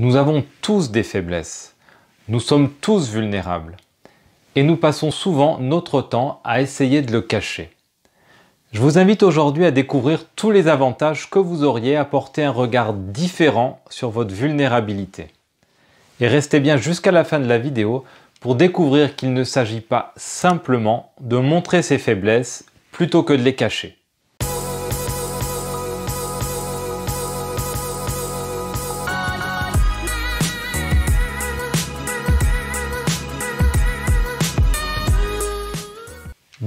Nous avons tous des faiblesses. Nous sommes tous vulnérables. Et nous passons souvent notre temps à essayer de le cacher. Je vous invite aujourd'hui à découvrir tous les avantages que vous auriez à porter un regard différent sur votre vulnérabilité. Et restez bien jusqu'à la fin de la vidéo pour découvrir qu'il ne s'agit pas simplement de montrer ses faiblesses plutôt que de les cacher.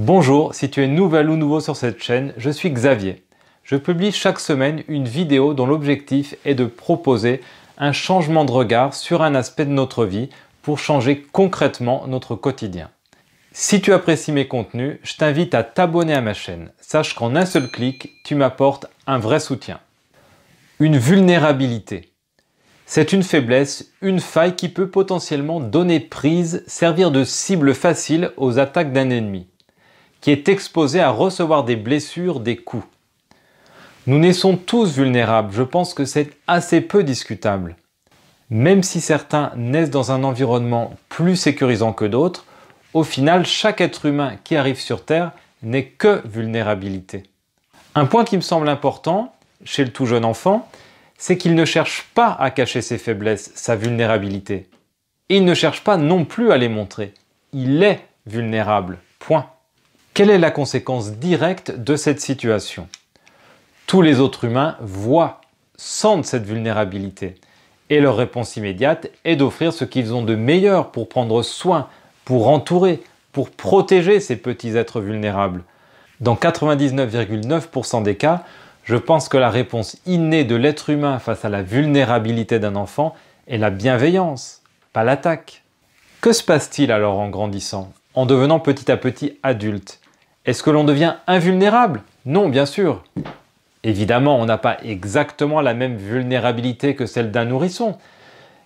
Bonjour, si tu es nouvel ou nouveau sur cette chaîne, je suis Xavier. Je publie chaque semaine une vidéo dont l'objectif est de proposer un changement de regard sur un aspect de notre vie pour changer concrètement notre quotidien. Si tu apprécies mes contenus, je t'invite à t'abonner à ma chaîne. Sache qu'en un seul clic, tu m'apportes un vrai soutien. Une vulnérabilité. C'est une faiblesse, une faille qui peut potentiellement donner prise, servir de cible facile aux attaques d'un ennemi qui est exposé à recevoir des blessures, des coups. Nous naissons tous vulnérables, je pense que c'est assez peu discutable. Même si certains naissent dans un environnement plus sécurisant que d'autres, au final, chaque être humain qui arrive sur Terre n'est que vulnérabilité. Un point qui me semble important chez le tout jeune enfant, c'est qu'il ne cherche pas à cacher ses faiblesses, sa vulnérabilité. Et il ne cherche pas non plus à les montrer. Il est vulnérable. Point. Quelle est la conséquence directe de cette situation Tous les autres humains voient, sentent cette vulnérabilité. Et leur réponse immédiate est d'offrir ce qu'ils ont de meilleur pour prendre soin, pour entourer, pour protéger ces petits êtres vulnérables. Dans 99,9% des cas, je pense que la réponse innée de l'être humain face à la vulnérabilité d'un enfant est la bienveillance, pas l'attaque. Que se passe-t-il alors en grandissant, en devenant petit à petit adulte est-ce que l'on devient invulnérable Non, bien sûr. Évidemment, on n'a pas exactement la même vulnérabilité que celle d'un nourrisson,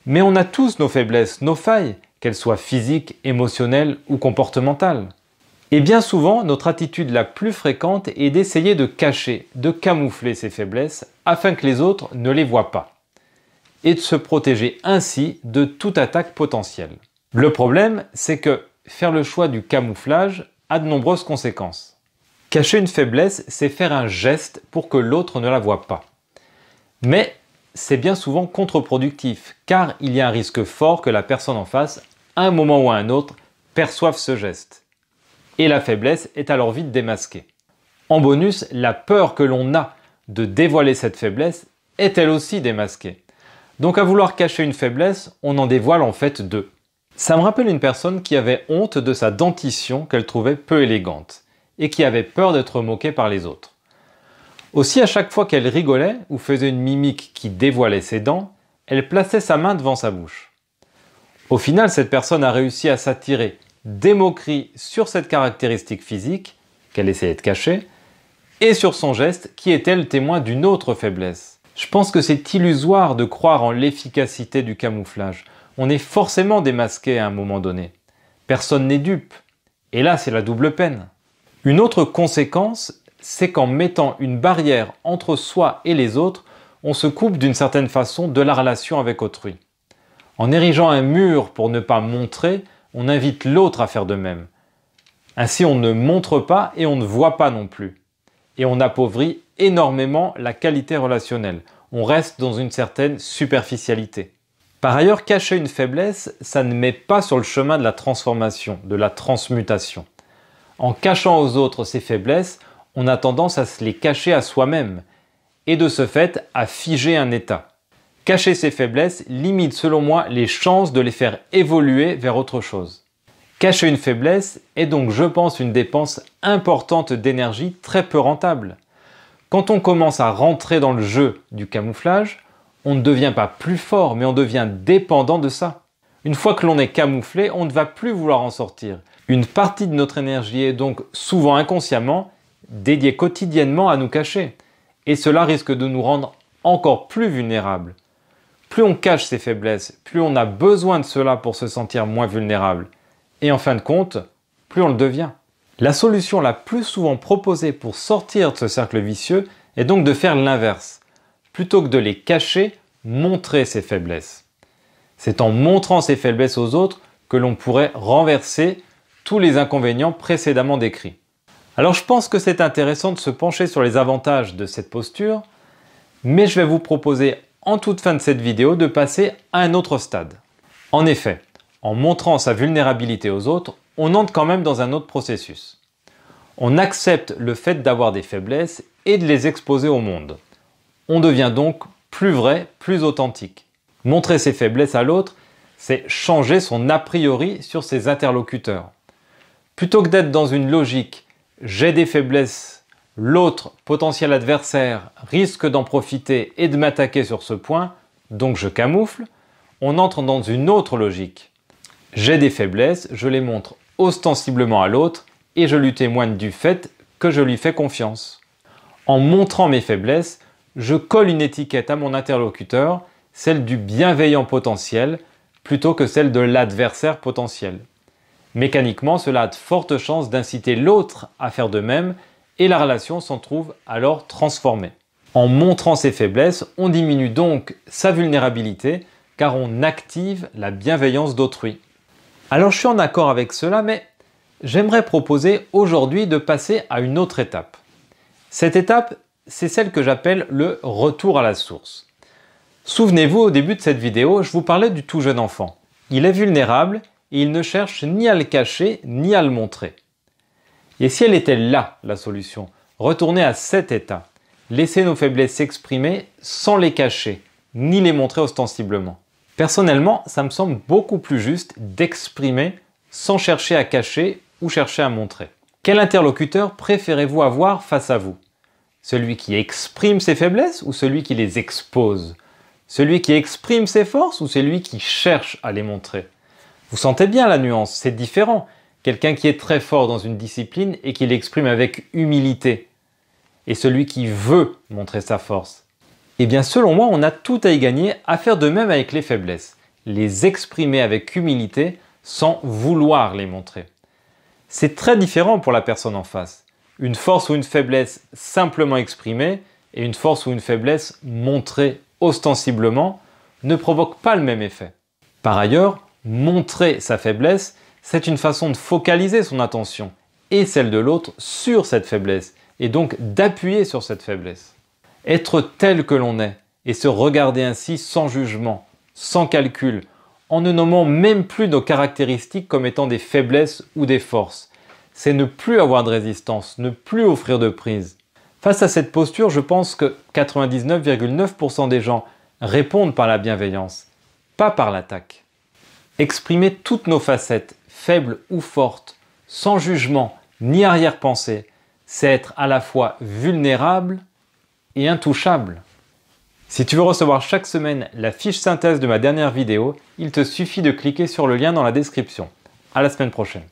mais on a tous nos faiblesses, nos failles, qu'elles soient physiques, émotionnelles ou comportementales. Et bien souvent, notre attitude la plus fréquente est d'essayer de cacher, de camoufler ces faiblesses afin que les autres ne les voient pas, et de se protéger ainsi de toute attaque potentielle. Le problème, c'est que faire le choix du camouflage a de nombreuses conséquences. Cacher une faiblesse, c'est faire un geste pour que l'autre ne la voie pas. Mais c'est bien souvent contre-productif, car il y a un risque fort que la personne en face, à un moment ou à un autre, perçoive ce geste. Et la faiblesse est alors vite démasquée. En bonus, la peur que l'on a de dévoiler cette faiblesse est elle aussi démasquée. Donc à vouloir cacher une faiblesse, on en dévoile en fait deux. Ça me rappelle une personne qui avait honte de sa dentition qu'elle trouvait peu élégante et qui avait peur d'être moquée par les autres. Aussi, à chaque fois qu'elle rigolait ou faisait une mimique qui dévoilait ses dents, elle plaçait sa main devant sa bouche. Au final, cette personne a réussi à s'attirer des moqueries sur cette caractéristique physique qu'elle essayait de cacher et sur son geste qui était le témoin d'une autre faiblesse. Je pense que c'est illusoire de croire en l'efficacité du camouflage on est forcément démasqué à un moment donné. Personne n'est dupe. Et là, c'est la double peine. Une autre conséquence, c'est qu'en mettant une barrière entre soi et les autres, on se coupe d'une certaine façon de la relation avec autrui. En érigeant un mur pour ne pas montrer, on invite l'autre à faire de même. Ainsi, on ne montre pas et on ne voit pas non plus. Et on appauvrit énormément la qualité relationnelle. On reste dans une certaine superficialité. Par ailleurs, cacher une faiblesse, ça ne met pas sur le chemin de la transformation, de la transmutation. En cachant aux autres ses faiblesses, on a tendance à se les cacher à soi-même, et de ce fait à figer un état. Cacher ses faiblesses limite selon moi les chances de les faire évoluer vers autre chose. Cacher une faiblesse est donc, je pense, une dépense importante d'énergie très peu rentable. Quand on commence à rentrer dans le jeu du camouflage, on ne devient pas plus fort, mais on devient dépendant de ça. Une fois que l'on est camouflé, on ne va plus vouloir en sortir. Une partie de notre énergie est donc souvent inconsciemment dédiée quotidiennement à nous cacher. Et cela risque de nous rendre encore plus vulnérables. Plus on cache ses faiblesses, plus on a besoin de cela pour se sentir moins vulnérable. Et en fin de compte, plus on le devient. La solution la plus souvent proposée pour sortir de ce cercle vicieux est donc de faire l'inverse plutôt que de les cacher, montrer ses faiblesses. C'est en montrant ses faiblesses aux autres que l'on pourrait renverser tous les inconvénients précédemment décrits. Alors je pense que c'est intéressant de se pencher sur les avantages de cette posture, mais je vais vous proposer en toute fin de cette vidéo de passer à un autre stade. En effet, en montrant sa vulnérabilité aux autres, on entre quand même dans un autre processus. On accepte le fait d'avoir des faiblesses et de les exposer au monde. On devient donc plus vrai, plus authentique. Montrer ses faiblesses à l'autre, c'est changer son a priori sur ses interlocuteurs. Plutôt que d'être dans une logique j'ai des faiblesses, l'autre potentiel adversaire risque d'en profiter et de m'attaquer sur ce point, donc je camoufle, on entre dans une autre logique. J'ai des faiblesses, je les montre ostensiblement à l'autre et je lui témoigne du fait que je lui fais confiance. En montrant mes faiblesses, je colle une étiquette à mon interlocuteur, celle du bienveillant potentiel, plutôt que celle de l'adversaire potentiel. Mécaniquement, cela a de fortes chances d'inciter l'autre à faire de même et la relation s'en trouve alors transformée. En montrant ses faiblesses, on diminue donc sa vulnérabilité car on active la bienveillance d'autrui. Alors je suis en accord avec cela, mais j'aimerais proposer aujourd'hui de passer à une autre étape. Cette étape, c'est celle que j'appelle le retour à la source. Souvenez-vous, au début de cette vidéo, je vous parlais du tout jeune enfant. Il est vulnérable et il ne cherche ni à le cacher ni à le montrer. Et si elle était là, la solution Retourner à cet état. Laisser nos faiblesses s'exprimer sans les cacher, ni les montrer ostensiblement. Personnellement, ça me semble beaucoup plus juste d'exprimer sans chercher à cacher ou chercher à montrer. Quel interlocuteur préférez-vous avoir face à vous celui qui exprime ses faiblesses ou celui qui les expose Celui qui exprime ses forces ou celui qui cherche à les montrer Vous sentez bien la nuance, c'est différent. Quelqu'un qui est très fort dans une discipline et qui l'exprime avec humilité. Et celui qui veut montrer sa force. Eh bien selon moi, on a tout à y gagner à faire de même avec les faiblesses. Les exprimer avec humilité sans vouloir les montrer. C'est très différent pour la personne en face une force ou une faiblesse simplement exprimée et une force ou une faiblesse montrée ostensiblement ne provoquent pas le même effet. Par ailleurs, montrer sa faiblesse, c'est une façon de focaliser son attention et celle de l'autre sur cette faiblesse et donc d'appuyer sur cette faiblesse. Être tel que l'on est et se regarder ainsi sans jugement, sans calcul, en ne nommant même plus nos caractéristiques comme étant des faiblesses ou des forces, c'est ne plus avoir de résistance, ne plus offrir de prise. Face à cette posture, je pense que 99,9% des gens répondent par la bienveillance, pas par l'attaque. Exprimer toutes nos facettes, faibles ou fortes, sans jugement ni arrière-pensée, c'est être à la fois vulnérable et intouchable. Si tu veux recevoir chaque semaine la fiche synthèse de ma dernière vidéo, il te suffit de cliquer sur le lien dans la description. À la semaine prochaine.